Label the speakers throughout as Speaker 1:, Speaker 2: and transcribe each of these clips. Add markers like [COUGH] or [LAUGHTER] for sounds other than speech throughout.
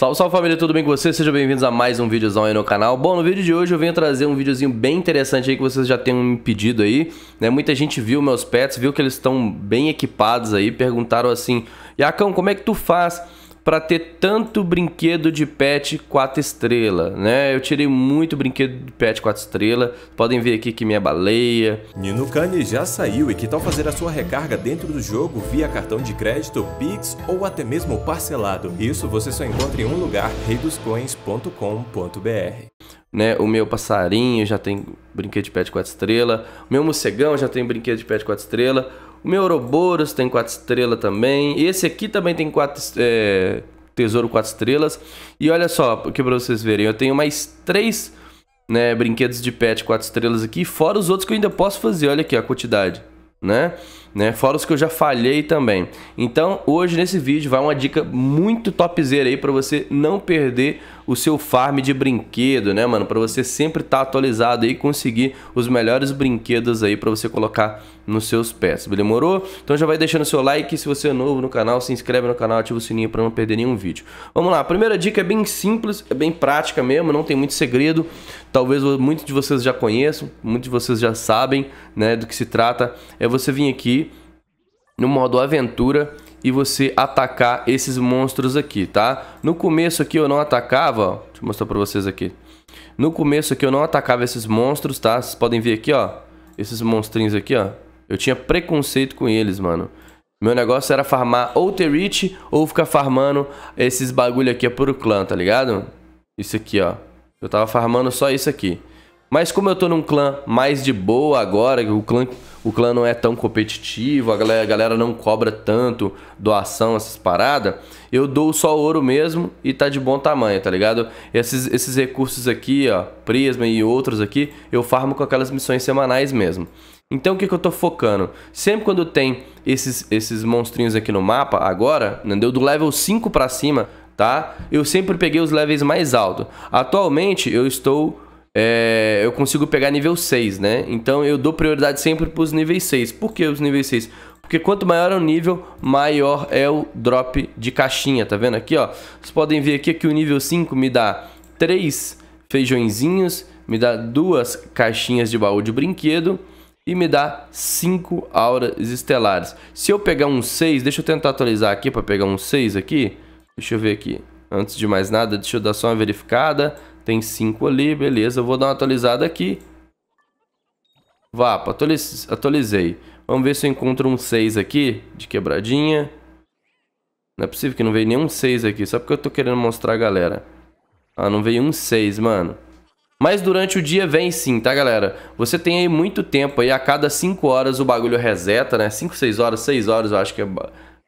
Speaker 1: Salve, salve família, tudo bem com vocês? Sejam bem-vindos a mais um vídeozão aí no canal. Bom, no vídeo de hoje eu venho trazer um videozinho bem interessante aí que vocês já tenham me pedido aí, né? Muita gente viu meus pets, viu que eles estão bem equipados aí, perguntaram assim, Iacão, como é que tu faz para ter tanto brinquedo de pet 4 estrela, né? Eu tirei muito brinquedo de pet 4 estrela. Podem ver aqui que minha baleia. Nino Kani já saiu e que tal fazer a sua recarga dentro do jogo via cartão de crédito, Pix ou até mesmo parcelado? Isso você só encontra em um lugar, reidoscoins.com.br. Né, o meu passarinho já tem brinquedo de pet 4 estrela, o meu mocegão já tem brinquedo de pet 4 estrela, o meu Ouroboros tem 4 estrelas também. Esse aqui também tem 4 é, Tesouro 4 estrelas. E olha só, porque pra vocês verem, eu tenho mais 3 né, brinquedos de pet 4 estrelas aqui, fora os outros que eu ainda posso fazer. Olha aqui a quantidade, né? né? Fora os que eu já falhei também. Então, hoje nesse vídeo vai uma dica muito topzera aí para você não perder o seu farm de brinquedo, né, mano? Para você sempre estar tá atualizado aí e conseguir os melhores brinquedos aí para você colocar nos seus pets, demorou? Então já vai deixando seu like, se você é novo no canal, se inscreve no canal, ativa o sininho para não perder nenhum vídeo. Vamos lá, a primeira dica é bem simples, é bem prática mesmo, não tem muito segredo. Talvez muitos de vocês já conheçam, muitos de vocês já sabem, né, do que se trata. É você vir aqui no modo aventura e você atacar esses monstros aqui, tá? No começo aqui eu não atacava, ó, deixa eu mostrar pra vocês aqui. No começo aqui eu não atacava esses monstros, tá? Vocês podem ver aqui, ó, esses monstrinhos aqui, ó. Eu tinha preconceito com eles, mano. Meu negócio era farmar ou ter reach ou ficar farmando esses bagulho aqui é pro clã, tá ligado? Isso aqui, ó. Eu tava farmando só isso aqui. Mas como eu tô num clã mais de boa agora, o clã, o clã não é tão competitivo, a galera, a galera não cobra tanto doação, essas paradas, eu dou só ouro mesmo e tá de bom tamanho, tá ligado? Esses, esses recursos aqui, ó, Prisma e outros aqui, eu farmo com aquelas missões semanais mesmo. Então o que, que eu tô focando? Sempre quando tem esses, esses monstrinhos aqui no mapa, agora, entendeu? Né, do level 5 pra cima, tá? Eu sempre peguei os levels mais altos. Atualmente eu estou é, eu consigo pegar nível 6, né? Então eu dou prioridade sempre para os níveis 6. Por que os níveis 6? Porque quanto maior é o nível, maior é o drop de caixinha, tá vendo aqui, ó? Vocês podem ver aqui que o nível 5 me dá 3 feijõezinhos, me dá 2 caixinhas de baú de brinquedo e me dá 5 auras estelares. Se eu pegar um 6, deixa eu tentar atualizar aqui para pegar um 6 aqui. Deixa eu ver aqui. Antes de mais nada, deixa eu dar só uma verificada. Tem 5 ali, beleza. Eu vou dar uma atualizada aqui. Vapa, atualiz... atualizei. Vamos ver se eu encontro um 6 aqui, de quebradinha. Não é possível que não veio nenhum 6 aqui, só porque eu tô querendo mostrar a galera. Ah, não veio um 6, mano. Mas durante o dia vem sim, tá, galera? Você tem aí muito tempo aí, a cada 5 horas o bagulho reseta, né? 5, 6 horas, 6 horas eu acho que é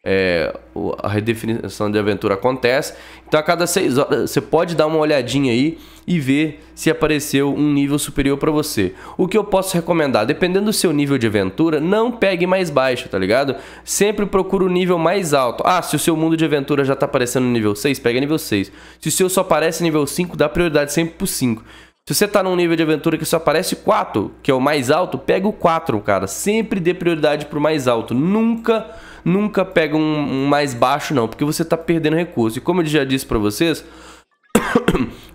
Speaker 1: é, a redefinição de aventura acontece. Então a cada seis horas você pode dar uma olhadinha aí e ver se apareceu um nível superior para você. O que eu posso recomendar, dependendo do seu nível de aventura, não pegue mais baixo, tá ligado? Sempre procura o um nível mais alto. Ah, se o seu mundo de aventura já tá aparecendo no nível 6, pega nível 6. Se o seu só aparece nível 5, dá prioridade sempre pro 5. Se você tá num nível de aventura que só aparece 4, que é o mais alto, pega o 4, cara. Sempre dê prioridade pro mais alto. Nunca, nunca pega um, um mais baixo, não, porque você tá perdendo recurso. E como eu já disse para vocês, [COUGHS]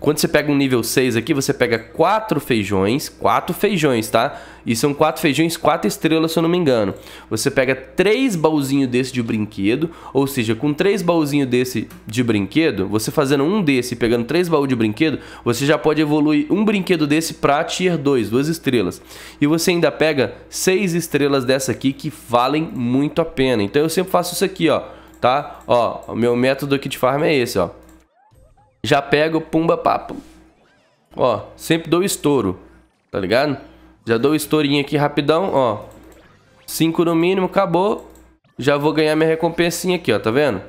Speaker 1: Quando você pega um nível 6 aqui, você pega 4 feijões, 4 feijões, tá? E são 4 feijões, 4 estrelas, se eu não me engano. Você pega 3 baúzinhos desse de brinquedo, ou seja, com 3 baúzinhos desse de brinquedo, você fazendo um desse e pegando 3 baús de brinquedo, você já pode evoluir um brinquedo desse pra tier 2, 2 estrelas. E você ainda pega 6 estrelas dessa aqui que valem muito a pena. Então eu sempre faço isso aqui, ó, tá? Ó, o meu método aqui de farm é esse, ó já pego, pumba, papo. Ó, sempre dou estouro, tá ligado? Já dou estourinho aqui rapidão, ó. cinco no mínimo, acabou. Já vou ganhar minha recompensinha aqui, ó, tá vendo?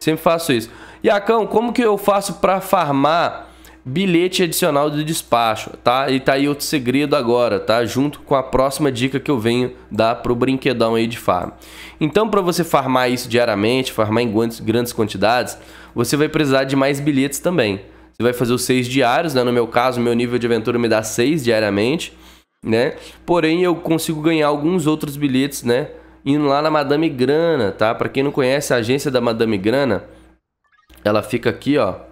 Speaker 1: Sempre faço isso. Iacão, como que eu faço pra farmar bilhete adicional de despacho, tá? E tá aí outro segredo agora, tá? Junto com a próxima dica que eu venho dar pro brinquedão aí de farm. Então, para você farmar isso diariamente, farmar em grandes quantidades, você vai precisar de mais bilhetes também. Você vai fazer os seis diários, né? No meu caso, meu nível de aventura me dá seis diariamente, né? Porém, eu consigo ganhar alguns outros bilhetes, né? Indo lá na Madame Grana, tá? Para quem não conhece a agência da Madame Grana, ela fica aqui, ó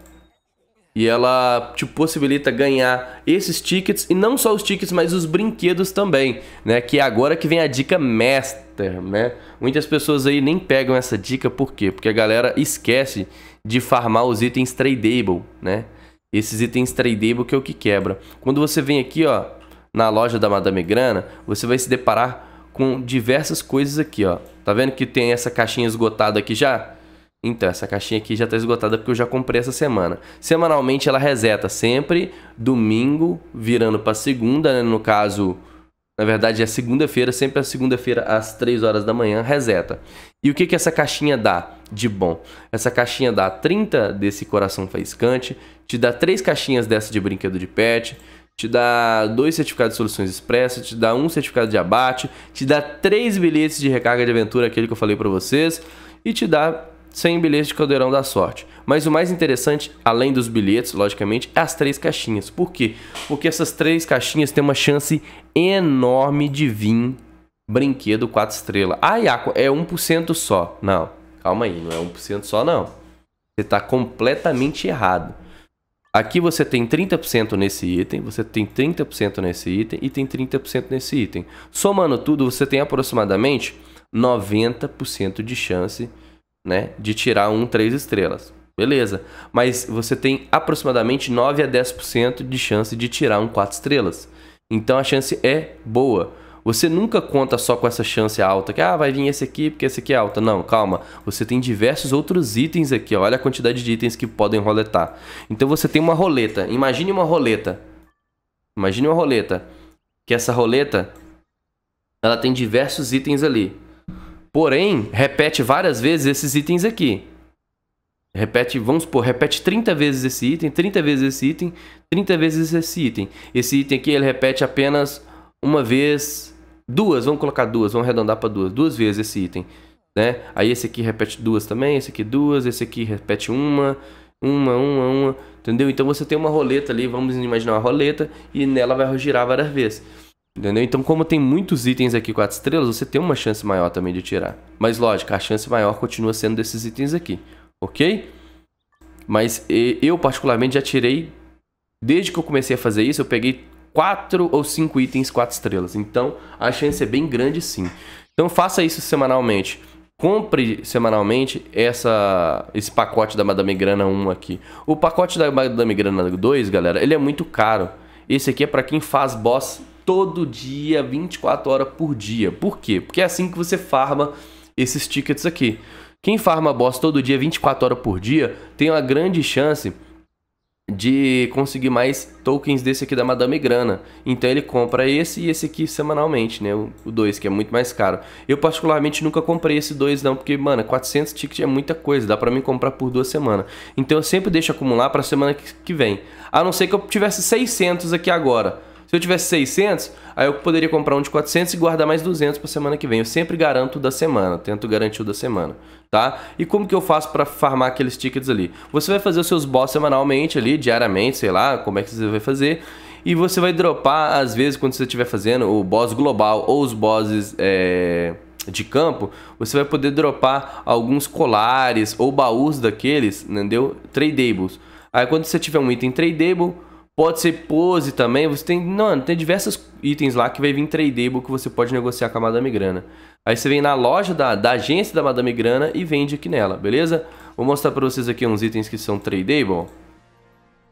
Speaker 1: e ela te tipo, possibilita ganhar esses tickets e não só os tickets, mas os brinquedos também, né? Que é agora que vem a dica master, né? Muitas pessoas aí nem pegam essa dica, por quê? Porque a galera esquece de farmar os itens tradable, né? Esses itens tradable que é o que quebra. Quando você vem aqui, ó, na loja da Madame Grana, você vai se deparar com diversas coisas aqui, ó. Tá vendo que tem essa caixinha esgotada aqui já? Então, essa caixinha aqui já está esgotada porque eu já comprei essa semana. Semanalmente ela reseta sempre, domingo virando para segunda, né? no caso, na verdade é segunda-feira, sempre a segunda-feira às 3 horas da manhã reseta. E o que, que essa caixinha dá de bom? Essa caixinha dá 30 desse coração faiscante, te dá três caixinhas dessa de brinquedo de pet, te dá dois certificados de soluções expressas, te dá um certificado de abate, te dá três bilhetes de recarga de aventura, aquele que eu falei para vocês, e te dá sem bilhetes de Caldeirão da Sorte. Mas o mais interessante, além dos bilhetes, logicamente, é as três caixinhas. Por quê? Porque essas três caixinhas têm uma chance enorme de vir brinquedo 4 estrelas. Ah, Iaco, é 1% só. Não, calma aí, não é 1% só não. Você está completamente errado. Aqui você tem 30% nesse item, você tem 30% nesse item e tem 30% nesse item. Somando tudo, você tem aproximadamente 90% de chance de né, de tirar um três estrelas. Beleza. Mas você tem aproximadamente 9 a 10% de chance de tirar um quatro estrelas. Então a chance é boa. Você nunca conta só com essa chance alta, que ah, vai vir esse aqui porque esse aqui é alto. Não, calma. Você tem diversos outros itens aqui. Olha a quantidade de itens que podem roletar. Então você tem uma roleta. Imagine uma roleta. Imagine uma roleta. Que essa roleta ela tem diversos itens ali. Porém, repete várias vezes esses itens aqui. Repete, vamos supor, repete 30 vezes esse item, 30 vezes esse item, 30 vezes esse item. Esse item aqui ele repete apenas uma vez, duas, vamos colocar duas, vamos arredondar para duas, duas vezes esse item, né? Aí esse aqui repete duas também, esse aqui duas, esse aqui repete uma, uma, uma, uma, entendeu? Então você tem uma roleta ali, vamos imaginar uma roleta e nela vai girar várias vezes. Entendeu? Então, como tem muitos itens aqui 4 estrelas, você tem uma chance maior também de tirar. Mas, lógico, a chance maior continua sendo desses itens aqui, ok? Mas eu, particularmente, já tirei... Desde que eu comecei a fazer isso, eu peguei 4 ou 5 itens 4 estrelas. Então, a chance é bem grande sim. Então, faça isso semanalmente. Compre semanalmente essa, esse pacote da Madame Grana 1 aqui. O pacote da Madame Grana 2, galera, ele é muito caro. Esse aqui é para quem faz boss todo dia, 24 horas por dia. Por quê? Porque é assim que você farma esses tickets aqui. Quem farma boss todo dia, 24 horas por dia, tem uma grande chance de conseguir mais tokens desse aqui da Madame Grana. Então ele compra esse e esse aqui semanalmente, né? O 2, que é muito mais caro. Eu particularmente nunca comprei esse 2 não, porque, mano, 400 tickets é muita coisa. Dá pra mim comprar por duas semanas. Então eu sempre deixo acumular pra semana que vem. A não ser que eu tivesse 600 aqui agora. Se eu tivesse 600, aí eu poderia comprar um de 400 e guardar mais 200 para semana que vem. Eu sempre garanto da semana, tento garantir o da semana, tá? E como que eu faço para farmar aqueles tickets ali? Você vai fazer os seus boss semanalmente ali, diariamente, sei lá, como é que você vai fazer e você vai dropar, às vezes, quando você estiver fazendo o boss global ou os bosses é, de campo, você vai poder dropar alguns colares ou baús daqueles, entendeu? Tradables. Aí quando você tiver um item tradable, Pode ser pose também. Você tem, não, tem diversos itens lá que vai vir tradable que você pode negociar com a Madame Grana. Aí você vem na loja da, da agência da Madame Grana e vende aqui nela, beleza? Vou mostrar para vocês aqui uns itens que são tradable.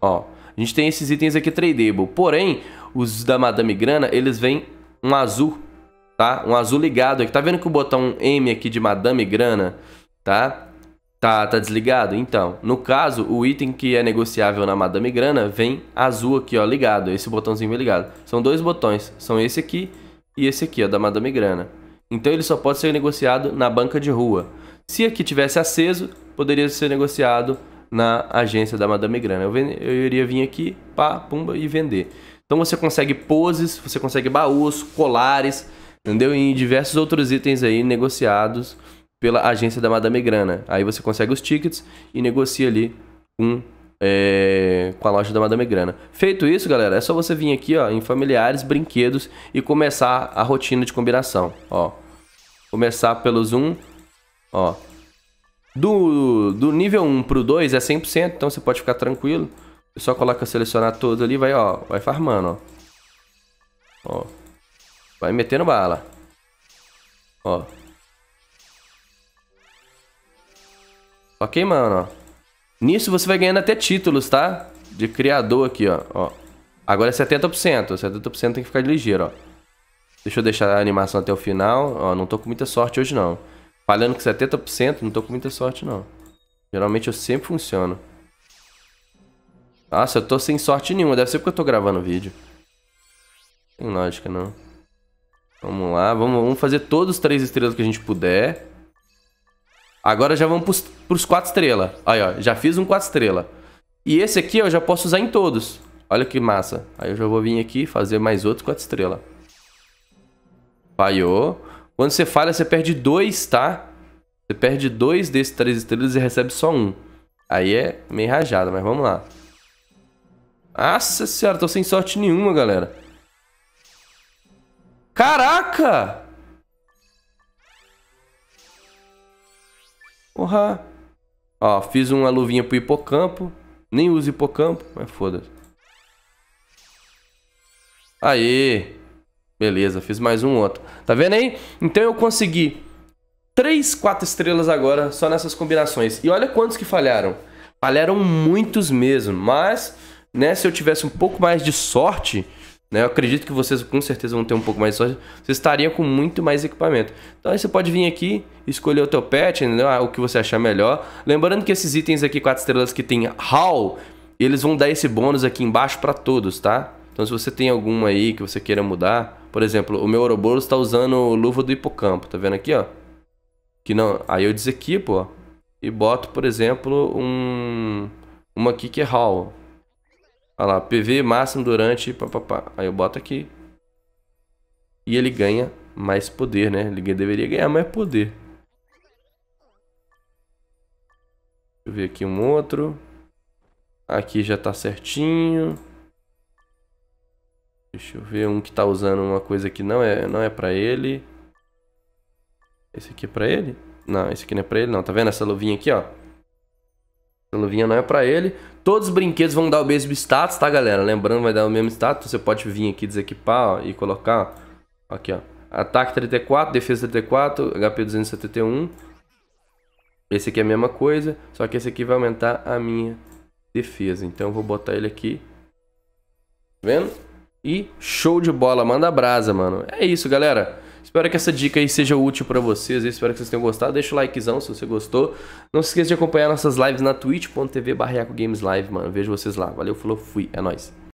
Speaker 1: Ó, a gente tem esses itens aqui tradable. Porém, os da Madame Grana, eles vêm um azul, tá? Um azul ligado aqui. Tá vendo que o botão M aqui de Madame Grana, tá? Tá, tá desligado? Então, no caso, o item que é negociável na Madame Grana vem azul aqui, ó, ligado. Esse botãozinho é ligado. São dois botões, são esse aqui e esse aqui, ó, da Madame Grana. Então ele só pode ser negociado na banca de rua. Se aqui tivesse aceso, poderia ser negociado na agência da Madame Grana. Eu, eu iria vir aqui, pá, pumba e vender. Então você consegue poses, você consegue baús, colares, entendeu? E diversos outros itens aí negociados pela agência da Madame Grana. Aí você consegue os tickets e negocia ali é, com a loja da Madame Grana. Feito isso, galera, é só você vir aqui ó, em familiares, brinquedos e começar a rotina de combinação. Ó, começar pelo zoom, ó. Do, do nível 1 pro 2 é 100%, então você pode ficar tranquilo. É só coloca selecionar todos ali, vai, ó, vai farmando, ó. Ó. Vai metendo bala. Ó. Ok, mano, Nisso você vai ganhando até títulos, tá? De criador aqui, ó. ó. Agora é 70%. 70% tem que ficar ligeiro, ó. Deixa eu deixar a animação até o final. Ó, não tô com muita sorte hoje, não. Falhando com 70%, não tô com muita sorte, não. Geralmente eu sempre funciono. Nossa, eu tô sem sorte nenhuma. Deve ser porque eu tô gravando vídeo. Tem lógica, não. Vamos lá. Vamos, vamos fazer todos os três estrelas que a gente puder. Agora já vamos pros, pros quatro estrelas. Aí, ó, já fiz um quatro estrelas. E esse aqui ó, eu já posso usar em todos. Olha que massa. Aí eu já vou vir aqui fazer mais outro quatro estrelas. Falhou. Quando você falha, você perde dois, tá? Você perde dois desses três estrelas e recebe só um. Aí é meio rajada, mas vamos lá. Nossa senhora, tô sem sorte nenhuma, galera. Caraca! Porra. Ó, fiz uma luvinha pro hipocampo. Nem uso hipocampo, mas foda-se. Aê. Beleza, fiz mais um outro. Tá vendo aí? Então eu consegui 3, 4 estrelas agora só nessas combinações. E olha quantos que falharam. Falharam muitos mesmo, mas né, se eu tivesse um pouco mais de sorte né? Eu acredito que vocês com certeza vão ter um pouco mais de sorte, Você estaria com muito mais equipamento. Então aí você pode vir aqui, escolher o teu pet, ah, o que você achar melhor. Lembrando que esses itens aqui, 4 estrelas que tem Hal, eles vão dar esse bônus aqui embaixo para todos, tá? Então se você tem alguma aí que você queira mudar, por exemplo, o meu Ouroboros está usando luva do hipocampo, tá vendo aqui, ó? Que não, aí eu desequipo, ó, e boto, por exemplo, um uma aqui que é Hal. Olha lá, PV máximo durante. Pá, pá, pá. Aí eu boto aqui. E ele ganha mais poder, né? Ele deveria ganhar mais poder. Deixa eu ver aqui um outro. Aqui já tá certinho. Deixa eu ver um que tá usando uma coisa que não é, não é pra ele. Esse aqui é pra ele? Não, esse aqui não é pra ele não. Tá vendo essa luvinha aqui, ó? A luvinha não é pra ele. Todos os brinquedos vão dar o mesmo status, tá, galera? Lembrando, vai dar o mesmo status. Você pode vir aqui desequipar ó, e colocar. Ó, aqui, ó. Ataque 34, defesa 34, HP 271. Esse aqui é a mesma coisa, só que esse aqui vai aumentar a minha defesa. Então eu vou botar ele aqui. Tá vendo? E show de bola, manda brasa, mano. É isso, galera. Espero que essa dica aí seja útil para vocês. Eu espero que vocês tenham gostado. Deixa o likezão se você gostou. Não se esqueça de acompanhar nossas lives na twitch.tv barriaco mano. Vejo vocês lá. Valeu, falou, fui. É nóis.